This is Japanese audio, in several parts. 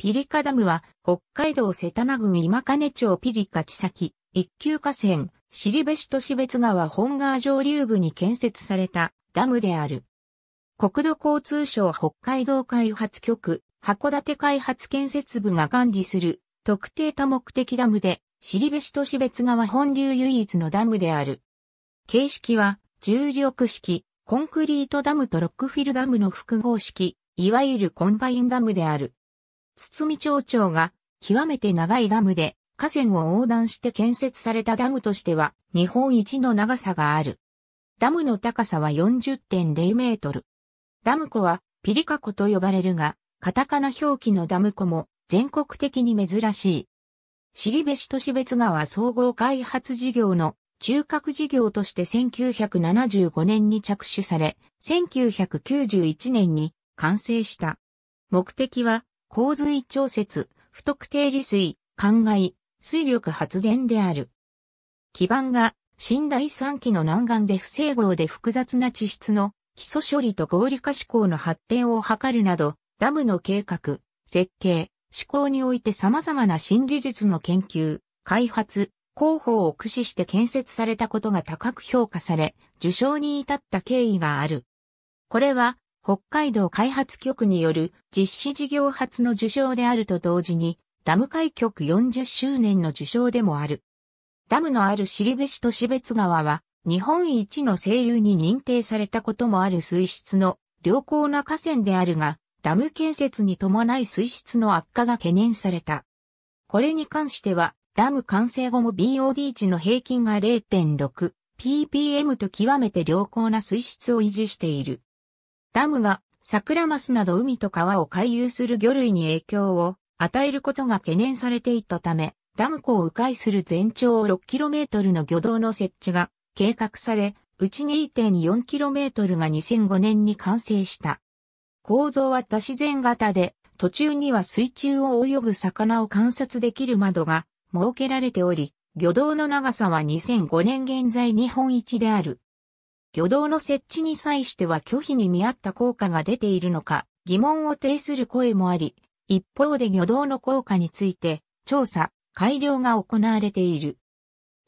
ピリカダムは、北海道瀬田名郡今金町ピリカ地崎、一級河川、尻リ市都市別川本川上流部に建設されたダムである。国土交通省北海道開発局、函館開発建設部が管理する特定多目的ダムで、尻リ市都市別川本流唯一のダムである。形式は、重力式、コンクリートダムとロックフィルダムの複合式、いわゆるコンバインダムである。堤町長が極めて長いダムで河川を横断して建設されたダムとしては日本一の長さがある。ダムの高さは40.0メートル。ダム湖はピリカ湖と呼ばれるが、カタカナ表記のダム湖も全国的に珍しい。尻部市都市別川総合開発事業の中核事業として1975年に着手され、1991年に完成した。目的は洪水調節、不特定利水、灌漑、水力発電である。基盤が、新第三期の南岸で不整合で複雑な地質の基礎処理と合理化思考の発展を図るなど、ダムの計画、設計、思考において様々な新技術の研究、開発、広報を駆使して建設されたことが高く評価され、受賞に至った経緯がある。これは、北海道開発局による実施事業発の受賞であると同時に、ダム開局40周年の受賞でもある。ダムのある尻部市と市別川は、日本一の清流に認定されたこともある水質の良好な河川であるが、ダム建設に伴い水質の悪化が懸念された。これに関しては、ダム完成後も BOD 値の平均が 0.6ppm と極めて良好な水質を維持している。ダムが桜マスなど海と川を回遊する魚類に影響を与えることが懸念されていたため、ダム湖を迂回する全長 6km の魚道の設置が計画され、うち 2.4km が2005年に完成した。構造は多自然型で、途中には水中を泳ぐ魚を観察できる窓が設けられており、魚道の長さは2005年現在日本一である。魚道の設置に際しては拒否に見合った効果が出ているのか疑問を呈する声もあり、一方で魚道の効果について調査、改良が行われている。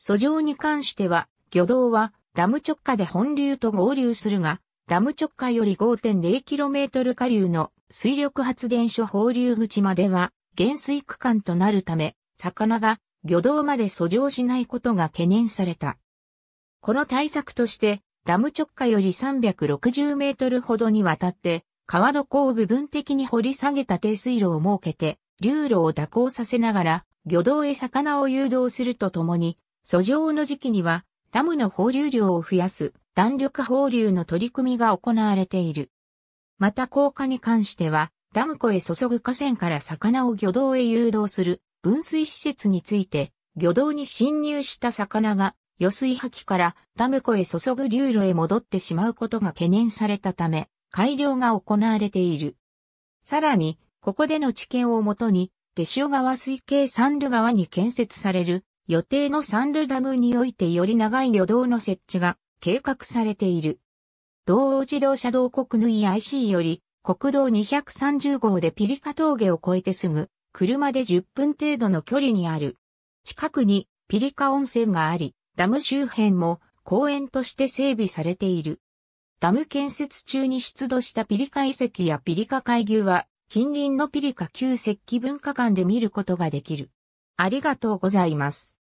訴状に関しては、魚道はダム直下で本流と合流するが、ダム直下より 5.0km 下流の水力発電所放流口までは減水区間となるため、魚が魚道まで遡上しないことが懸念された。この対策として、ダム直下より360メートルほどにわたって、川床を部分的に掘り下げた低水路を設けて、流路を蛇行させながら、漁道へ魚を誘導するとともに、遡上の時期には、ダムの放流量を増やす弾力放流の取り組みが行われている。また降下に関しては、ダム湖へ注ぐ河川から魚を漁道へ誘導する分水施設について、漁道に侵入した魚が余水破棄からダム湖へ注ぐ流路へ戻ってしまうことが懸念されたため、改良が行われている。さらに、ここでの知見をもとに、手塩川水系三ル川に建設される予定の三ルダムにおいてより長い余道の設置が計画されている。道央自動車道国縫 IC より国道230号でピリカ峠を越えてすぐ、車で10分程度の距離にある。近くにピリカ温泉があり、ダム周辺も公園として整備されている。ダム建設中に出土したピリカ遺跡やピリカ海牛は、近隣のピリカ旧石器文化館で見ることができる。ありがとうございます。